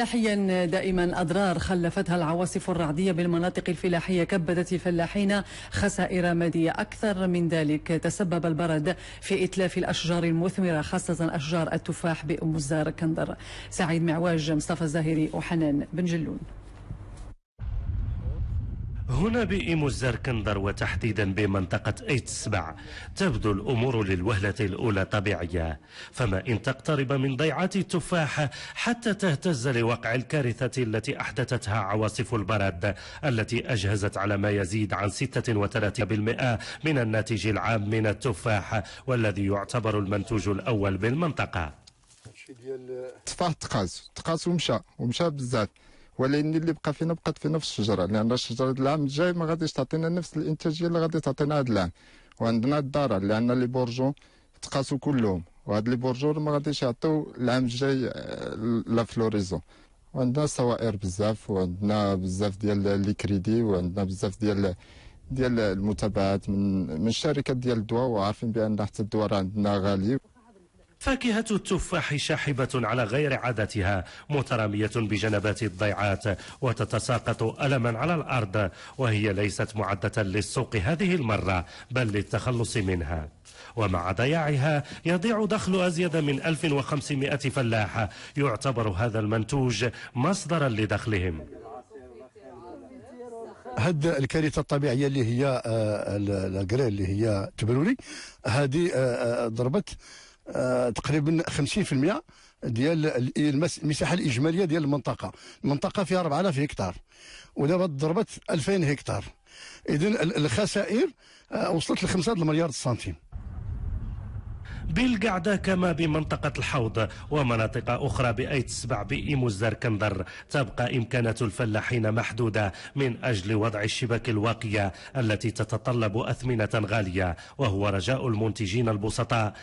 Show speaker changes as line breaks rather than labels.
فلاحيا دائما أضرار خلفتها العواصف الرعدية بالمناطق الفلاحية كبدت الفلاحين خسائر مادية أكثر من ذلك تسبب البرد في إتلاف الأشجار المثمرة خاصة أشجار التفاح بأم الزار كندر سعيد معواج مصطفى الزاهري وحنان بن جلون
هنا بإيمو الزركندر وتحديدا بمنطقة ايت سبع تبدو الأمور للوهلة الأولى طبيعية فما إن تقترب من ضيعات التفاح حتى تهتز لوقع الكارثة التي أحدثتها عواصف البرد التي أجهزت على ما يزيد عن 36% من الناتج العام من التفاح والذي يعتبر المنتوج الأول بالمنطقة تفاح تقاز تقاز ومشى
ومشى بزاف ولكن اللي بقى فينا بقات فينا في الشجره لان الشجره العام الجاي ما غاديش تعطينا نفس الانتاجيه اللي غادي تعطينا هذا العام وعندنا الضرر لان لي بورجو تقاسوا كلهم وهاد لي بورجو ما غاديش يعطيو العام الجاي آه، لا فلوريزون وعندنا سوائر بزاف وعندنا بزاف ديال لي كريدي وعندنا بزاف ديال ديال المتابعات من من الشركات ديال الدواء وعارفين بان حتى الدواء راه عندنا
غالي فاكهة التفاح شاحبة على غير عادتها مترامية بجنبات الضيعات وتتساقط ألما على الأرض وهي ليست معدة للسوق هذه المرة بل للتخلص منها ومع ضياعها يضيع دخل أزيد من 1500 فلاح يعتبر هذا المنتوج مصدرا لدخلهم هاد الكارثه
الطبيعيه اللي هي آه، الكريل اللي هي تبروري هذه آه، آه، ضربت آه، تقريبا 50% ديال المساحه الاجماليه ديال المنطقه المنطقه فيها 4000 هكتار ودابا ضربت 2000 هكتار اذا الخسائر آه، وصلت ل 5 المليار سنتيم
بالقعدة كما بمنطقة الحوض ومناطق أخرى بأيت السبع بإيمو الزركندر تبقى إمكانات الفلاحين محدودة من أجل وضع الشبك الواقية التي تتطلب أثمنة غالية وهو رجاء المنتجين البسطاء